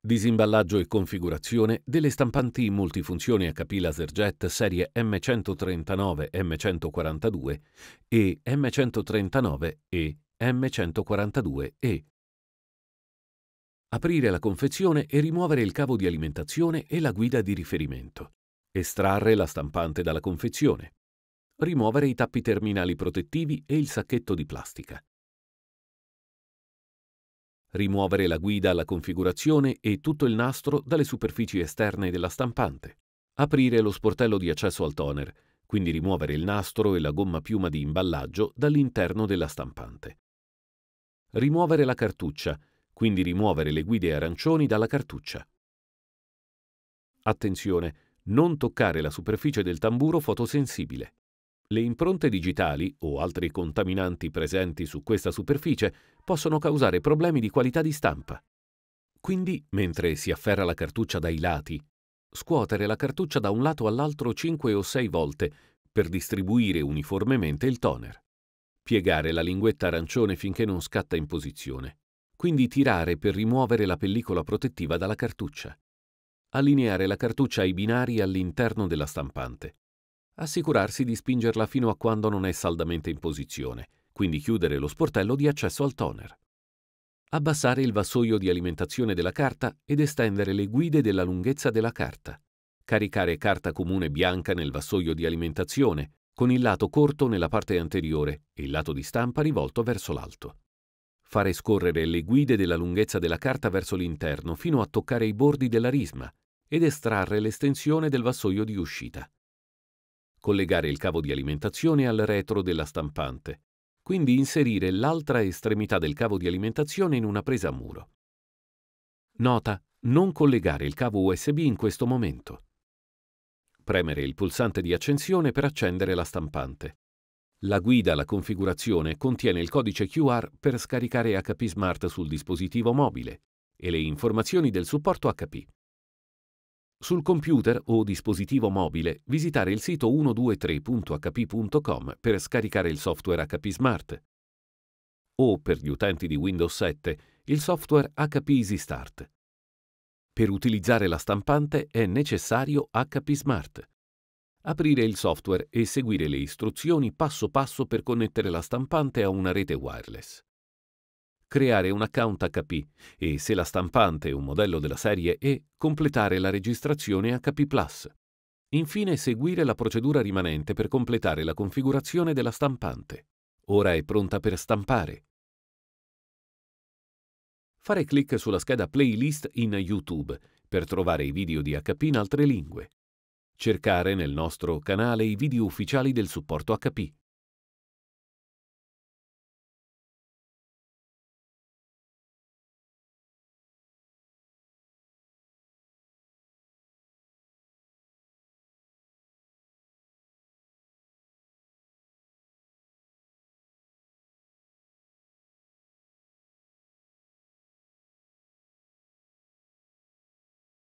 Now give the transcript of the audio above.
Disimballaggio e configurazione delle stampanti multifunzioni HP LaserJet serie M139, M142 e M139 e M142E. Aprire la confezione e rimuovere il cavo di alimentazione e la guida di riferimento. Estrarre la stampante dalla confezione. Rimuovere i tappi terminali protettivi e il sacchetto di plastica rimuovere la guida alla configurazione e tutto il nastro dalle superfici esterne della stampante, aprire lo sportello di accesso al toner, quindi rimuovere il nastro e la gomma piuma di imballaggio dall'interno della stampante. Rimuovere la cartuccia, quindi rimuovere le guide arancioni dalla cartuccia. Attenzione, non toccare la superficie del tamburo fotosensibile. Le impronte digitali o altri contaminanti presenti su questa superficie possono causare problemi di qualità di stampa. Quindi, mentre si afferra la cartuccia dai lati, scuotere la cartuccia da un lato all'altro 5 o 6 volte per distribuire uniformemente il toner. Piegare la linguetta arancione finché non scatta in posizione. Quindi tirare per rimuovere la pellicola protettiva dalla cartuccia. Allineare la cartuccia ai binari all'interno della stampante assicurarsi di spingerla fino a quando non è saldamente in posizione, quindi chiudere lo sportello di accesso al toner. Abbassare il vassoio di alimentazione della carta ed estendere le guide della lunghezza della carta. Caricare carta comune bianca nel vassoio di alimentazione, con il lato corto nella parte anteriore e il lato di stampa rivolto verso l'alto. Fare scorrere le guide della lunghezza della carta verso l'interno fino a toccare i bordi della risma ed estrarre l'estensione del vassoio di uscita collegare il cavo di alimentazione al retro della stampante, quindi inserire l'altra estremità del cavo di alimentazione in una presa a muro. Nota, non collegare il cavo USB in questo momento. Premere il pulsante di accensione per accendere la stampante. La guida alla configurazione contiene il codice QR per scaricare HP Smart sul dispositivo mobile e le informazioni del supporto HP. Sul computer o dispositivo mobile visitare il sito 123.hp.com per scaricare il software HP Smart o per gli utenti di Windows 7 il software HP Easy Start. Per utilizzare la stampante è necessario HP Smart. Aprire il software e seguire le istruzioni passo passo per connettere la stampante a una rete wireless creare un account HP e, se la stampante è un modello della serie E, completare la registrazione HP ⁇ Infine seguire la procedura rimanente per completare la configurazione della stampante. Ora è pronta per stampare. Fare clic sulla scheda playlist in YouTube per trovare i video di HP in altre lingue. Cercare nel nostro canale i video ufficiali del supporto HP.